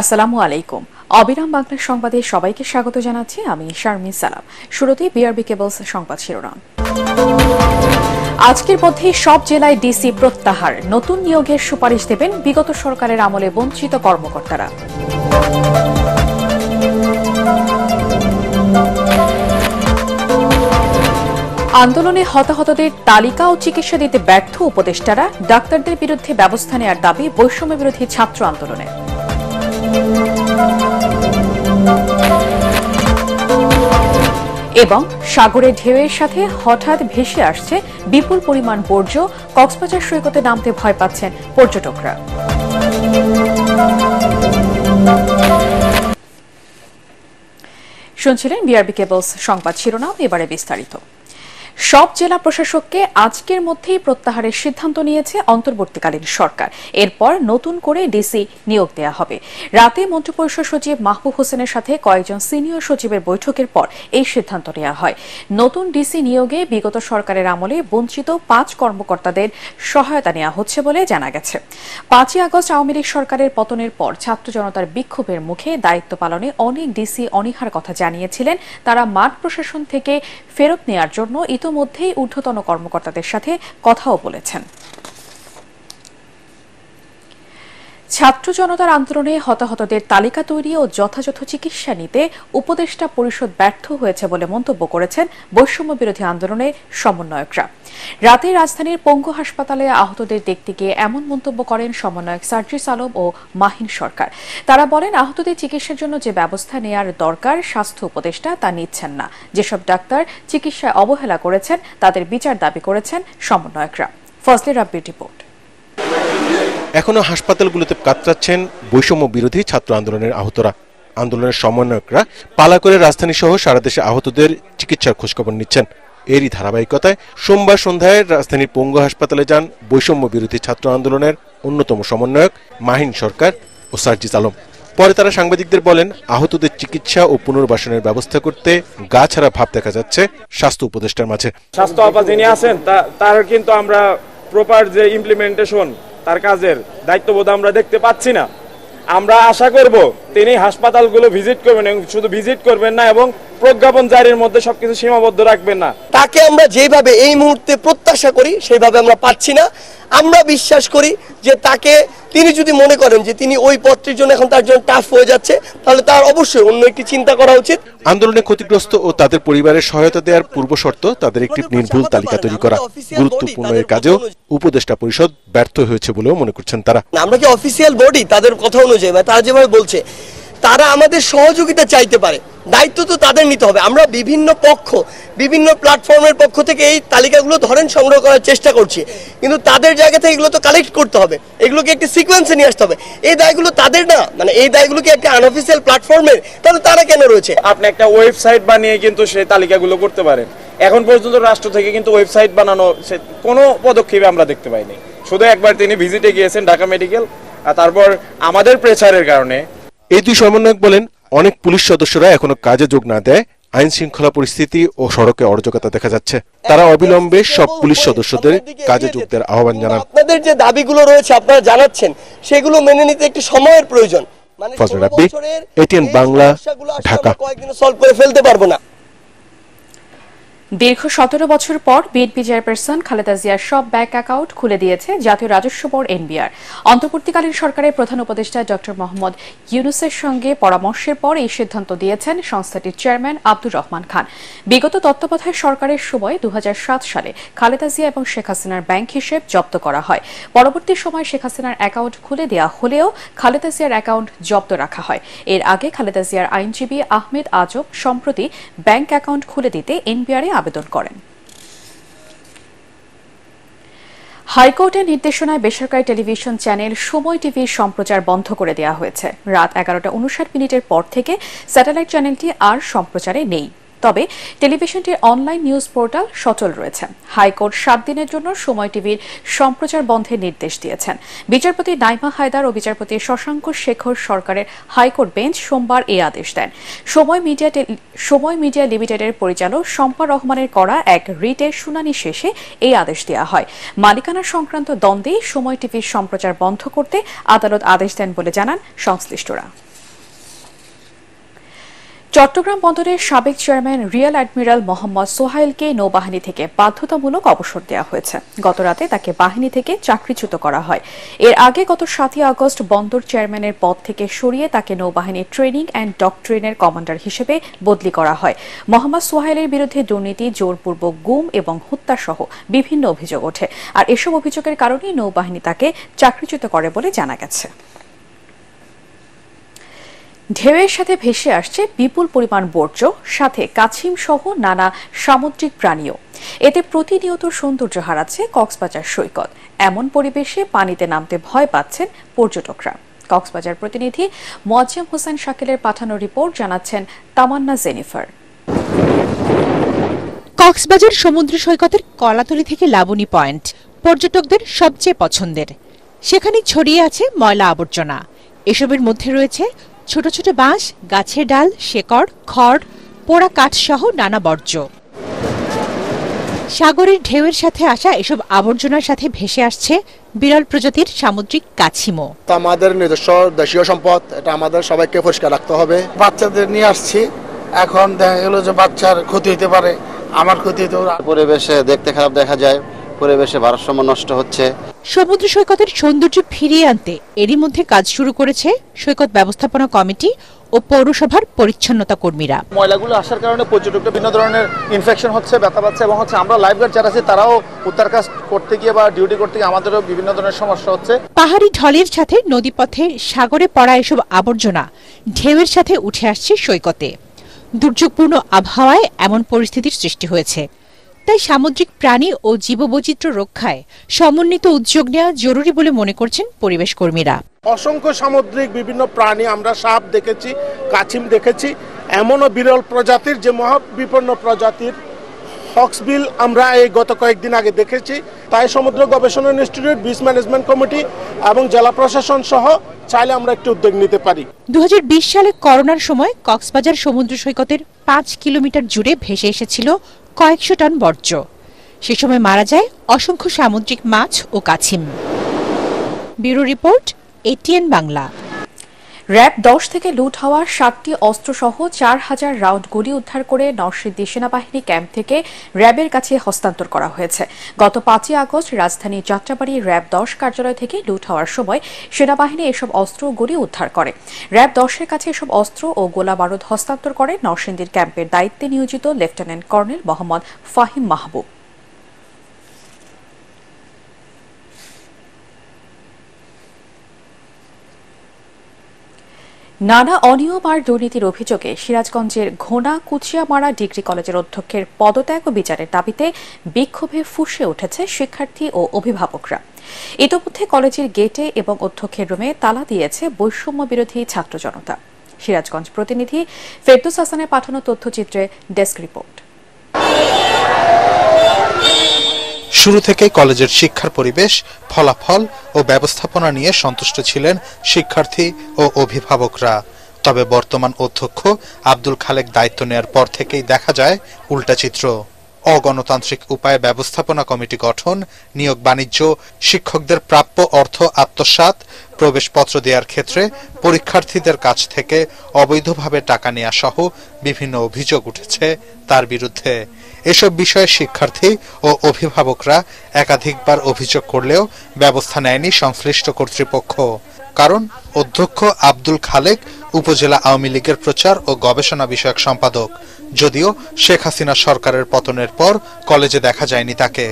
আসসালামু আলাইকুম অবিরাম বাংলা সংবাদে সবাইকে স্বাগত জানাচ্ছি আমি শারমিন সালাম শুরুতে বিআরবি কেবলস সংবাদ শিরোনাম আজকের মধ্যে সব জেলায় ডিসি প্রত্যাহার নতুন নিয়োগের সুপারিশ দেবেন বিগত সরকারের আমলে বঞ্চিত কর্মকর্তারা আন্দোলনে হতাহতদের তালিকা ও চিকিৎসা দিতে ব্যর্থ উপদেষ্টারা ডাক্তারদের বিরুদ্ধে ব্যবস্থা নেয়ার দাবি বৈষম্য বিরোধী ছাত্র আন্দোলনের এবং সাগরে ঢেউয়ের সাথে হঠাৎ ভেসে আসছে বিপুল পরিমাণ বর্জ্য কক্সবাজার সৈকতে নামতে ভয় পাচ্ছেন পর্যটকরা শুনছিলেন বিআরবি কেবলস সংবাদ শিরোনাম এবারে বিস্তারিত সব জেলা প্রশাসককে আজকের মধ্যেই প্রত্যাহারের সিদ্ধান্ত নিয়েছে অন্তর্বর্তীকালীন সরকার এরপর নতুন করে ডিসি নিয়োগ দেওয়া হবে রাতে মন্ত্রিপরিষদ সচিব মাহবুব হোসেনের সাথে কয়েকজন সিনিয়র সচিবের বৈঠকের পর এই সিদ্ধান্ত নেওয়া হয় নতুন ডিসি নিয়োগে বিগত সরকারের আমলে বঞ্চিত পাঁচ কর্মকর্তাদের সহায়তা নেওয়া হচ্ছে বলে জানা গেছে পাঁচই আগস্ট আওয়ামী লীগ সরকারের পতনের পর ছাত্র জনতার বিক্ষোভের মুখে দায়িত্ব পালনে অনেক ডিসি অনীহার কথা জানিয়েছিলেন তারা মাঠ প্রশাসন থেকে ফেরত নেয়ার জন্য ইতোমধ্যেই ঊর্ধ্বতন কর্মকর্তাদের সাথে কথাও বলেছেন ছাত্র জনতার আন্দোলনে হতাহতদের তালিকা তৈরি ও যথাযথ চিকিৎসা নিতে উপদেষ্টা পরিষদ ব্যর্থ হয়েছে বলে মন্তব্য করেছেন বৈষম্য বিরোধী আন্দোলনের সমন্বয়করা রাতে রাজধানীর পঙ্গু হাসপাতালে আহতদের দেখতে গিয়ে এমন মন্তব্য করেন সমন্বয়ক সার্জিস আলম ও মাহিন সরকার তারা বলেন আহতদের চিকিৎসার জন্য যে ব্যবস্থা নেয়ার দরকার স্বাস্থ্য উপদেষ্টা তা নিচ্ছেন না যেসব ডাক্তার চিকিৎসায় অবহেলা করেছেন তাদের বিচার দাবি করেছেন সমন্বয়করা ফজলে রাব্বির রিপোর্ট এখনও হাসপাতালগুলোতে কাতরাচ্ছেন বৈষম্য বিরোধী ছাত্র আন্দোলনের আহতরা আন্দোলনের সমন্বয়করা পালা করে রাজধানী সহ সারা দেশে আহতদের চিকিৎসার খোঁজখবর নিচ্ছেন এরই ধারাবাহিকতায় সোমবার সন্ধ্যায় রাজধানীর পঙ্গু হাসপাতালে যান বৈষম্য বিরোধী ছাত্র আন্দোলনের অন্যতম সমন্বয়ক মাহিন সরকার ও সার্জিস আলম পরে তারা সাংবাদিকদের বলেন আহতদের চিকিৎসা ও পুনর্বাসনের ব্যবস্থা করতে গা ছাড়া ভাব দেখা যাচ্ছে স্বাস্থ্য উপদেষ্টার মাঝে স্বাস্থ্য আপা যিনি আছেন তার কিন্তু আমরা প্রপার যে ইমপ্লিমেন্টেশন তার কাজের দায়িত্ববোধ আমরা দেখতে পাচ্ছি না আমরা আশা করব তিনি হাসপাতালগুলো ভিজিট করবেন এবং শুধু ভিজিট করবেন না এবং প্রজ্ঞাপন জারির মধ্যে সবকিছু সীমাবদ্ধ রাখবেন না তাকে আমরা যেভাবে এই মুহূর্তে প্রত্যাশা করি সেইভাবে আমরা পাচ্ছি না আমরা বিশ্বাস করি যে তাকে তিনি যদি মনে করেন যে তিনি ওই পত্রের জন্য এখন তার জন্য টাফ হয়ে যাচ্ছে তাহলে তার অবশ্যই অন্য একটি চিন্তা করা উচিত আন্দোলনে ক্ষতিগ্রস্ত ও তাদের পরিবারের সহায়তা দেওয়ার পূর্ব শর্ত তাদের একটি নির্ভুল তালিকা তৈরি করা গুরুত্বপূর্ণ এর কাজেও উপদেষ্টা পরিষদ ব্যর্থ হয়েছে বলেও মনে করছেন তারা আমরা কি অফিসিয়াল বডি তাদের কথা অনুযায়ী তারা যেভাবে বলছে তারা আমাদের সহযোগিতা চাইতে পারে দায়িত্ব তো তাদের নিতে হবে আমরা বিভিন্ন পক্ষ বিভিন্ন প্ল্যাটফর্মের পক্ষ থেকে এই তালিকাগুলো ধরেন সংগ্রহ করার চেষ্টা করছি কিন্তু তাদের জায়গা থেকে এগুলো তো কালেক্ট করতে হবে এগুলোকে একটি সিকোয়েন্সে নিয়ে আসতে হবে এই দায়গুলো তাদের না মানে এই দায়গুলো কি একটা আনঅফিসিয়াল প্ল্যাটফর্মের তাহলে তারা কেন রয়েছে আপনি একটা ওয়েবসাইট বানিয়ে কিন্তু সেই তালিকাগুলো করতে পারেন এখন পর্যন্ত রাষ্ট্র থেকে কিন্তু ওয়েবসাইট বানানো কোনো পদক্ষেপে আমরা দেখতে পাইনি শুধু একবার তিনি ভিজিটে গিয়েছেন ঢাকা মেডিকেল আর তারপর আমাদের প্রেসারের কারণে এই দুই সমন্বয়ক বলেন অনেক পুলিশ সদস্যরা এখনো কাজে যোগ না দেয় আইন শৃঙ্খলা পরিস্থিতি ও সড়কে অরাজকতা দেখা যাচ্ছে তারা অবিলম্বে সব পুলিশ সদস্যদের কাজে যোগ দেওয়ার আহ্বান জানান আপনাদের যে দাবিগুলো রয়েছে আপনারা জানাচ্ছেন সেগুলো মেনে নিতে একটু সময়ের প্রয়োজন মানে এটিএন বাংলা ঢাকা কয়েকদিন সলভ করে ফেলতে পারবো না দীর্ঘ সতেরো বছর পর বিএনপি চেয়ারপারসন খালেদা জিয়ার সব ব্যাংক অ্যাকাউন্ট খুলে দিয়েছে জাতীয় রাজস্ব বোর্ড এনবিআর অন্তর্বর্তীকালীন সরকারের প্রধান উপদেষ্টা ড মোহাম্মদ ইউনুসের সঙ্গে পরামর্শের পর এই সিদ্ধান্ত দিয়েছেন সংস্থাটির চেয়ারম্যান আব্দুর রহমান খান বিগত তত্ত্বাবধায়ক সরকারের সময় দু সালে খালেদা জিয়া এবং শেখ হাসিনার ব্যাংক হিসেব জব্দ করা হয় পরবর্তী সময় শেখ হাসিনার অ্যাকাউন্ট খুলে দেওয়া হলেও খালেদা জিয়ার অ্যাকাউন্ট জব্দ রাখা হয় এর আগে খালেদা জিয়ার আইনজীবী আহমেদ আজব সম্প্রতি ব্যাংক অ্যাকাউন্ট খুলে দিতে এনবিআরে আবেদন করেন হাইকোর্টের নির্দেশনায় বেসরকারি টেলিভিশন চ্যানেল সময় টিভির সম্প্রচার বন্ধ করে দেওয়া হয়েছে রাত এগারোটা উনষাট মিনিটের পর থেকে স্যাটেলাইট চ্যানেলটি আর সম্প্রচারে নেই তবে টেলিভিশনটির অনলাইন নিউজ পোর্টাল সচল রয়েছে হাইকোর্ট সাত দিনের জন্য সময় টিভির সম্প্রচার বন্ধের নির্দেশ দিয়েছেন বিচারপতি নাইমা হায়দার ও বিচারপতি শশাঙ্ক শেখর সরকারের হাইকোর্ট বেঞ্চ সোমবার এ আদেশ দেন সময় মিডিয়া সময় মিডিয়া লিমিটেডের পরিচালক শম্পা রহমানের করা এক রিটের শুনানি শেষে এই আদেশ দেওয়া হয় মালিকানা সংক্রান্ত দ্বন্দ্বে সময় টিভির সম্প্রচার বন্ধ করতে আদালত আদেশ দেন বলে জানান সংশ্লিষ্টরা চট্টগ্রাম বন্দরের সাবেক চেয়ারম্যান রিয়েল অ্যাডমিরাল মোহাম্মদ সোহাইলকে নৌবাহিনী থেকে বাধ্যতামূলক অবসর দেওয়া হয়েছে গতরাতে তাকে বাহিনী থেকে চাকরিচ্যুত করা হয় এর আগে গত সাতই আগস্ট বন্দর চেয়ারম্যানের পদ থেকে সরিয়ে তাকে নৌবাহিনীর ট্রেনিং অ্যান্ড ডক্ট্রেনের কমান্ডার হিসেবে বদলি করা হয় মোহাম্মদ সোহাইলের বিরুদ্ধে দুর্নীতি জোরপূর্বক গুম এবং হত্যাসহ বিভিন্ন অভিযোগ ওঠে আর এসব অভিযোগের কারণেই নৌবাহিনী তাকে চাকরিচ্যুত করে বলে জানা গেছে ঢেউয়ের সাথে ভেসে আসছে বিপুল পরিমাণ বর্জ্য সাথে কাছিম সহ নানা সামুদ্রিক প্রাণীও এতে প্রতিনিয়ত সৌন্দর্য হারাচ্ছে কক্সবাজার সৈকত এমন পরিবেশে পানিতে নামতে ভয় পাচ্ছেন পর্যটকরা কক্সবাজার প্রতিনিধি মোয়াজ্জেম হোসেন শাকিলের পাঠানো রিপোর্ট জানাচ্ছেন তামান্না জেনিফার কক্সবাজার সমুদ্র সৈকতের কলাতলি থেকে লাবণী পয়েন্ট পর্যটকদের সবচেয়ে পছন্দের সেখানে ছড়িয়ে আছে ময়লা আবর্জনা এসবের মধ্যে রয়েছে ছোট ছোট বাঁশ গাছের ডাল শেকড় খড় পোড়া কাঠসহ নানা বর্জ্য সাগরের ঢেউয়ের সাথে আসা এসব আবর্জনার সাথে ভেসে আসছে বিরল প্রজাতির সামুদ্রিক কাছিমো আমাদের নিজস্ব দেশীয় সম্পদ এটা আমাদের সবাইকে পরিষ্কার রাখতে হবে বাচ্চাদের নিয়ে আসছি এখন দেখা গেল যে বাচ্চার ক্ষতি হতে পারে আমার ক্ষতি হতে পরিবেশে দেখতে খারাপ দেখা যায় পরিবেশে ভারসাম্য নষ্ট হচ্ছে সমুদ্র সৈকতের সৌন্দর্য ফিরিয়ে আনতে এরই মধ্যে কাজ শুরু করেছে সৈকত ব্যবস্থাপনা কমিটি ও পৌরসভার পরিচ্ছন্নতা কর্মীরা ময়লাগুলো আসার কারণে পর্যটকদের বিভিন্ন ধরনের ইনফেকশন হচ্ছে ব্যথা পাচ্ছে এবং হচ্ছে আমরা লাইফগার্ড যারা আছে তারাও উদ্ধার কাজ করতে গিয়ে বা ডিউটি করতে গিয়ে আমাদেরও বিভিন্ন ধরনের সমস্যা হচ্ছে পাহাড়ি ঢলের সাথে নদীপথে সাগরে পড়া এসব আবর্জনা ঢেউয়ের সাথে উঠে আসছে সৈকতে দুর্যোগপূর্ণ আবহাওয়ায় এমন পরিস্থিতির সৃষ্টি হয়েছে তাই সামুদ্রিক প্রাণী ও জীববৈচিত্র্য রক্ষায় সমন্বিত উদ্যোগ নেওয়া জরুরি বলে মনে করছেন পরিবেশ কর্মীরা অসংখ্য সামুদ্রিক বিভিন্ন প্রাণী আমরা সাপ দেখেছি কাছিম দেখেছি এমনও বিরল প্রজাতির যে মহাবিপন্ন প্রজাতির হক্সবিল আমরা এই গত কয়েকদিন আগে দেখেছি তাই সমুদ্র গবেষণা ইনস্টিটিউট বিচ ম্যানেজমেন্ট কমিটি এবং জেলা প্রশাসন সহ চাইলে আমরা একটু উদ্যোগ নিতে পারি দু সালে করোনার সময় কক্সবাজার সমুদ্র সৈকতের পাঁচ কিলোমিটার জুড়ে ভেসে এসেছিল কয়েকশো টন বর্জ্য সে সময় মারা যায় অসংখ্য সামুদ্রিক মাছ ও কাছিম bureau report ATN Bangla RAB দশ থেকে লুট হওয়া সাতটি অস্ত্রসহ চার হাজার রাউন্ড গুলি উদ্ধার করে নরসিংদী সেনাবাহিনী ক্যাম্প থেকে র্যাবের কাছে হস্তান্তর করা হয়েছে গত পাঁচই আগস্ট রাজধানীর যাত্রাবাড়ি র্যাব দশ কার্যালয় থেকে লুট হওয়ার সময় সেনাবাহিনী এসব অস্ত্র গুলি উদ্ধার করে র্যাব দশের কাছে এসব অস্ত্র ও গোলা বারুদ হস্তান্তর করে নরসিন্দীর ক্যাম্পের দায়িত্বে নিয়োজিত লেফটেন্যান্ট কর্নেল মোহাম্মদ ফাহিম মাহবুব নানা অনিয়ম আর দুর্নীতির অভিযোগে সিরাজগঞ্জের ঘোনা কুচিয়ামারা ডিগ্রি কলেজের অধ্যক্ষের পদত্যাগ ও বিচারের দাবিতে বিক্ষোভে ফুসে উঠেছে শিক্ষার্থী ও অভিভাবকরা ইতোমধ্যে কলেজের গেটে এবং অধ্যক্ষের রুমে তালা দিয়েছে বৈষম্য বিরোধী ছাত্র জনতা সিরাজগঞ্জ প্রতিনিধি ফেরদুস হাসানের পাঠানো তথ্যচিত্রে ডেস্ক রিপোর্ট শুরু থেকেই কলেজের শিক্ষার পরিবেশ ফলাফল ও ব্যবস্থাপনা নিয়ে সন্তুষ্ট ছিলেন শিক্ষার্থী ও অভিভাবকরা তবে বর্তমান অধ্যক্ষ আব্দুল খালেক দায়িত্ব নেয়ার পর থেকেই দেখা যায় উল্টা চিত্র অগণতান্ত্রিক উপায়ে ব্যবস্থাপনা কমিটি গঠন নিয়োগ বাণিজ্য শিক্ষকদের প্রাপ্য অর্থ আত্মসাত প্রবেশপত্র দেওয়ার ক্ষেত্রে পরীক্ষার্থীদের কাছ থেকে অবৈধভাবে টাকা নেওয়া সহ বিভিন্ন অভিযোগ উঠেছে তার বিরুদ্ধে এসব বিষয়ে শিক্ষার্থী ও অভিভাবকরা একাধিকবার অভিযোগ করলেও ব্যবস্থা নেয়নি সংশ্লিষ্ট কর্তৃপক্ষ কারণ অধ্যক্ষ আব্দুল খালেক উপজেলা আওয়ামী লীগের প্রচার ও গবেষণা বিষয়ক সম্পাদক যদিও শেখ হাসিনা সরকারের পতনের পর কলেজে দেখা যায়নি তাকে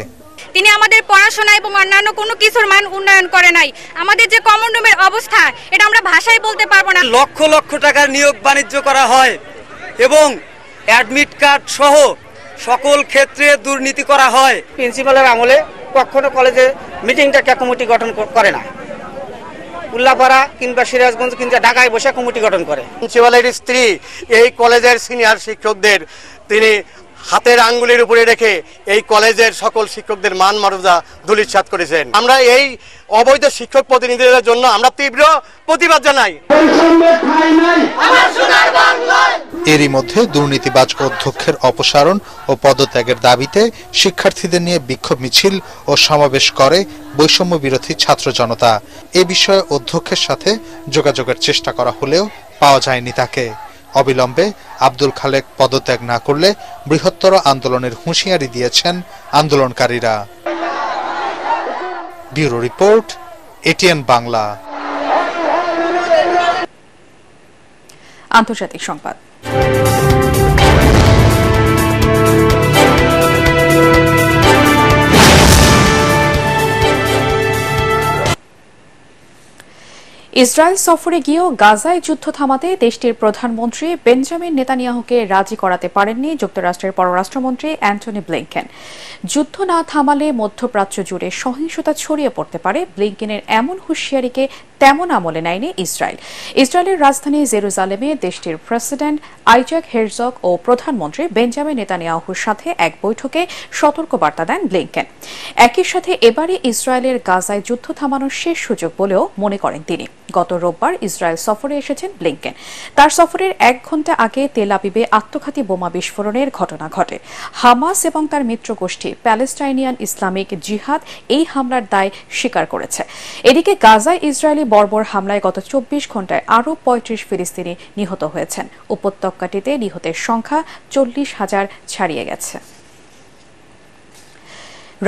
তিনি আমাদের পড়াশোনা এবং অন্যান্য কোনো কিছুর মান উন্নয়ন করে নাই আমাদের যে কমন রুমের অবস্থা এটা আমরা ভাষায় বলতে পারবো না লক্ষ লক্ষ টাকার নিয়োগ বাণিজ্য করা হয় এবং অ্যাডমিট কার্ড সহ সকল ক্ষেত্রে দুর্নীতি করা হয় প্রিন্সিপালের আমলে কখনো কলেজে মিটিংটা ক্যাকমিটি গঠন করে না উল্লাপাড়া কিংবা সিরাজগঞ্জ কিংবা ঢাকায় বসে কমিটি গঠন করে স্ত্রী এই কলেজের সিনিয়র শিক্ষকদের তিনি হাতের আঙ্গুলের উপরে রেখে এই কলেজের সকল শিক্ষকদের মান মর্যাদা দুলিচ্ছাদ করেছেন আমরা এই অবৈধ শিক্ষক প্রতিনিধিদের জন্য আমরা তীব্র প্রতিবাদ জানাই এরই মধ্যে দুর্নীতিবাজ অধ্যক্ষের অপসারণ ও পদত্যাগের দাবিতে শিক্ষার্থীদের নিয়ে বিক্ষোভ মিছিল ও সমাবেশ করে বৈষম্য বিরোধী ছাত্র জনতা এ বিষয়ে অধ্যক্ষের সাথে যোগাযোগের চেষ্টা করা হলেও পাওয়া যায়নি তাকে অবিলম্বে আব্দুল খালেক পদত্যাগ না করলে বৃহত্তর আন্দোলনের হুঁশিয়ারি দিয়েছেন আন্দোলনকারীরা ব্যুরো রিপোর্ট এটিএন বাংলা আন্তর্জাতিক সংবাদ ইসরায়েল সফরে গিয়েও গাজায় যুদ্ধ থামাতে দেশটির প্রধানমন্ত্রী বেঞ্জামিন নেতানিয়াহুকে রাজি করাতে পারেননি যুক্তরাষ্ট্রের পররাষ্ট্রমন্ত্রী অ্যান্টনি ব্লিংকেন যুদ্ধ না থামালে মধ্যপ্রাচ্য জুড়ে সহিংসতা ছড়িয়ে পড়তে পারে ব্লিংকেনের এমন হুঁশিয়ারিকে তেমন আমলে নেয়নি ইসরায়েল ইসরায়েলের রাজধানী জেরুজালেমে দেশটির প্রেসিডেন্ট আইজাক হেরজক ও প্রধানমন্ত্রী বেঞ্জামিন নেতানিয়াহুর সাথে এক বৈঠকে সতর্কবার্তা দেন ব্লিংকেন একই সাথে এবারে ইসরায়েলের গাজায় যুদ্ধ থামানোর শেষ সুযোগ বলেও মনে করেন তিনি গত রোববার ইসরায়েল সফরে এসেছেন ব্লিঙ্কেন তার সফরের এক ঘন্টা আগে তেল আবিবে আত্মঘাতী বোমা বিস্ফোরণের ঘটনা ঘটে হামাস এবং তার মিত্রগোষ্ঠী প্যালেস্টাইনিয়ান ইসলামিক জিহাদ এই হামলার দায় স্বীকার করেছে এদিকে গাজায় ইসরায়েলি বর্বর হামলায় গত চব্বিশ ঘন্টায় আরও পঁয়ত্রিশ ফিলিস্তিনি নিহত হয়েছেন উপত্যকাটিতে নিহতের সংখ্যা চল্লিশ হাজার ছাড়িয়ে গেছে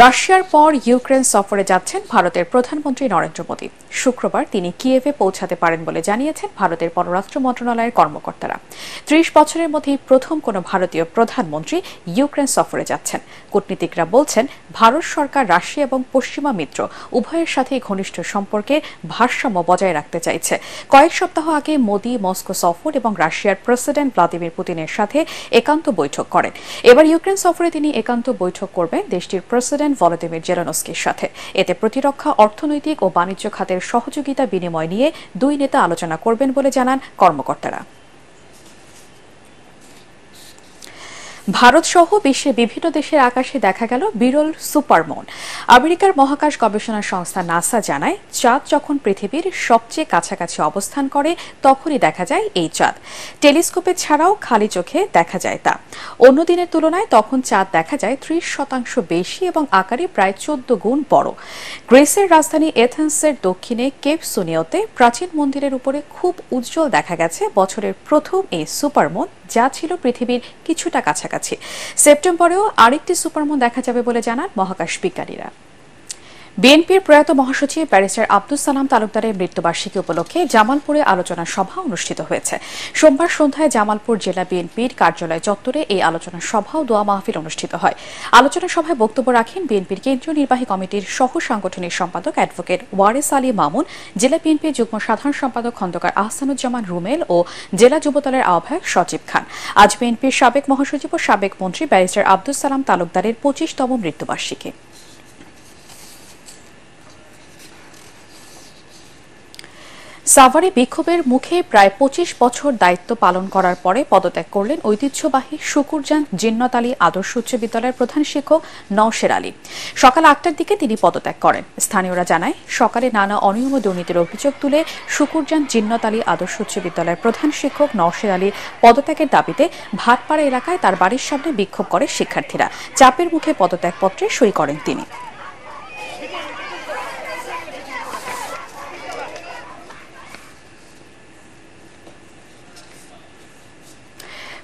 রাশিয়ার পর ইউক্রেন সফরে যাচ্ছেন ভারতের প্রধানমন্ত্রী নরেন্দ্র মোদী শুক্রবার তিনি কিয়েভে পৌঁছাতে পারেন বলে জানিয়েছেন ভারতের পররাষ্ট্র মন্ত্রণালয়ের কর্মকর্তারা ত্রিশ বছরের মধ্যে প্রথম কোনো ভারতীয় প্রধানমন্ত্রী ইউক্রেন সফরে যাচ্ছেন কূটনীতিকরা বলছেন ভারত সরকার রাশিয়া এবং পশ্চিমা মিত্র উভয়ের সাথে ঘনিষ্ঠ সম্পর্কে ভারসাম্য বজায় রাখতে চাইছে কয়েক সপ্তাহ আগে মোদী মস্কো সফর এবং রাশিয়ার প্রেসিডেন্ট ভ্লাদিমির পুতিনের সাথে একান্ত বৈঠক করেন এবার ইউক্রেন সফরে তিনি একান্ত বৈঠক করবেন দেশটির প্রেসিডেন্ট করেছিলেন ভলোদিমির জেরানস্কির সাথে এতে প্রতিরক্ষা অর্থনৈতিক ও বাণিজ্য খাতের সহযোগিতা বিনিময় নিয়ে দুই নেতা আলোচনা করবেন বলে জানান কর্মকর্তারা ভারত সহ বিশ্বের বিভিন্ন দেশের আকাশে দেখা গেল বিরল সুপারমন আমেরিকার মহাকাশ গবেষণা সংস্থা নাসা জানায় চাঁদ যখন পৃথিবীর সবচেয়ে কাছাকাছি অবস্থান করে তখনই দেখা যায় এই চাঁদ টেলিস্কোপে ছাড়াও খালি চোখে দেখা যায় তা অন্য দিনের তুলনায় তখন চাঁদ দেখা যায় ত্রিশ শতাংশ বেশি এবং আকারে প্রায় চোদ্দ গুণ বড় গ্রেসের রাজধানী এথেন্সের দক্ষিণে কেপ সুনিওতে প্রাচীন মন্দিরের উপরে খুব উজ্জ্বল দেখা গেছে বছরের প্রথম এই সুপারমন যা ছিল পৃথিবীর কিছুটা কাছাকাছি সেপ্টেম্বরেও আরেকটি সুপারমুন দেখা যাবে বলে জানান মহাকাশ বিজ্ঞানীরা বিএনপির প্রয়াত মহাসচিব ব্যারিস্টার আব্দুল সালাম তালুকদারের মৃত্যুবার্ষিকী উপলক্ষে জামালপুরে আলোচনা সভা অনুষ্ঠিত হয়েছে সোমবার সন্ধ্যায় জামালপুর জেলা বিএনপির কার্যালয় চত্বরে এই আলোচনা সভা ও দোয়া মাহফিল অনুষ্ঠিত হয় আলোচনা সভায় বক্তব্য রাখেন বিএনপির কেন্দ্রীয় নির্বাহী কমিটির সহ সাংগঠনিক সম্পাদক অ্যাডভোকেট ওয়ারেস আলী মামুন জেলা বিএনপির যুগ্ম সাধারণ সম্পাদক খন্দকার আহসানুজ্জামান রুমেল ও জেলা যুবদলের আহ্বায়ক সচিব খান আজ বিএনপির সাবেক মহাসচিব ও সাবেক মন্ত্রী ব্যারিস্টার আব্দুল সালাম তালুকদারের পঁচিশতম মৃত্যুবার্ষিকী সাভারে বিক্ষোভের মুখে প্রায় পঁচিশ বছর দায়িত্ব পালন করার পরে পদত্যাগ করলেন ঐতিহ্যবাহী শুকুরজান জিন্নত আলী আদর্শ উচ্চ বিদ্যালয়ের প্রধান শিক্ষক নওশের আলী সকাল আটটার দিকে তিনি পদত্যাগ করেন স্থানীয়রা জানায় সকালে নানা অনিয়ম দুর্নীতির অভিযোগ তুলে শুকুরজান জিন্নত আলী আদর্শ উচ্চ বিদ্যালয়ের প্রধান শিক্ষক নওশের আলী পদত্যাগের দাবিতে ভাটপাড়া এলাকায় তার বাড়ির সামনে বিক্ষোভ করে শিক্ষার্থীরা চাপের মুখে পদত্যাগপত্রে সই করেন তিনি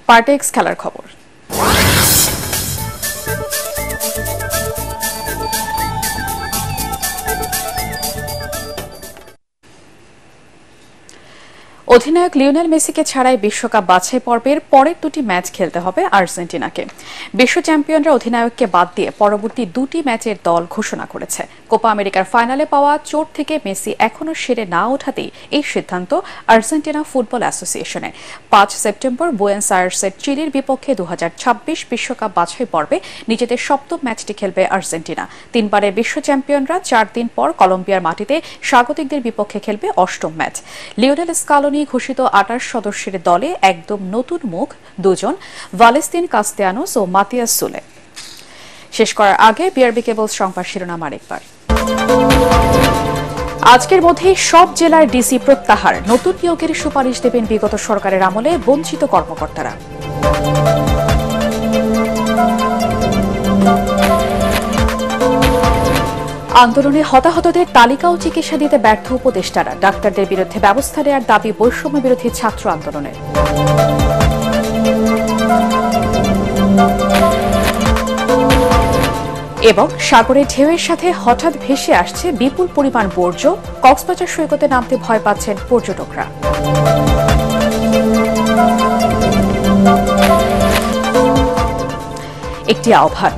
পার্টেক্স খেলার খবর অধিনায়ক লিওনেল মেসিকে ছাড়াই বিশ্বকাপ বাছাই পর্বের পরের দুটি ম্যাচ খেলতে হবে আর্জেন্টিনাকে বিশ্ব চ্যাম্পিয়নরা অধিনায়ককে বাদ দিয়ে পরবর্তী দুটি ম্যাচের দল ঘোষণা করেছে কোপা আমেরিকার ফাইনালে পাওয়া চোট থেকে মেসি এখনও সেরে না ওঠাতেই এই সিদ্ধান্ত আর্জেন্টিনা ফুটবল অ্যাসোসিয়েশনে পাঁচ সেপ্টেম্বর বুয়েন্স আয়ার্সের চিলির বিপক্ষে দু বিশ্বকাপ বাছাই পর্বে নিজেদের সপ্তম ম্যাচটি খেলবে আর্জেন্টিনা তিনবারের বিশ্ব চ্যাম্পিয়নরা চার দিন পর কলম্বিয়ার মাটিতে স্বাগতিকদের বিপক্ষে খেলবে অষ্টম ম্যাচ লিওনেল স্কালোনি ঘোষিত আটাশ সদস্যের দলে একদম নতুন মুখ দুজন ভালেস্তিন কাস্তিয়ানোস ও মাতিয়াস সুলে শেষ করার আগে বিআরবি কেবল সংবাদ শিরোনাম আরেকবার আজকের মধ্যে সব জেলার ডিসি প্রত্যাহার নতুন নিয়োগের সুপারিশ দেবেন বিগত সরকারের আমলে বঞ্চিত কর্মকর্তারা আন্দোলনে হতাহতদের তালিকা ও চিকিৎসা দিতে ব্যর্থ উপদেষ্টারা ডাক্তারদের বিরুদ্ধে ব্যবস্থা নেয়ার দাবি বৈষম্য বিরোধী ছাত্র আন্দোলনের এবং সাগরের ঢেউয়ের সাথে হঠাৎ ভেসে আসছে বিপুল পরিমাণ বর্জ্য কক্সবাজার সৈকতে নামতে ভয় পাচ্ছেন পর্যটকরা একটি আহ্বান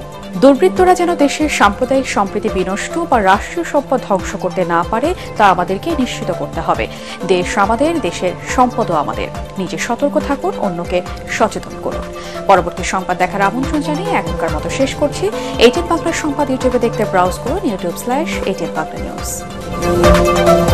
দুর্বৃত্তরা যেন দেশের সাম্প্রদায়িক সম্প্রীতি বিনষ্ট বা রাষ্ট্রীয় সম্পদ ধ্বংস করতে না পারে তা আমাদেরকে নিশ্চিত করতে হবে দেশ আমাদের দেশের সম্পদও আমাদের নিজে সতর্ক থাকুন অন্যকে সচেতন করুন পরবর্তী সংবাদ দেখার আমন্ত্রণ জানিয়ে এখনকার মতো শেষ করছি এইটেন বাংলার সংবাদ ইউটিউবে দেখতে ব্রাউজ করুন YouTube slash eighteen Bangla news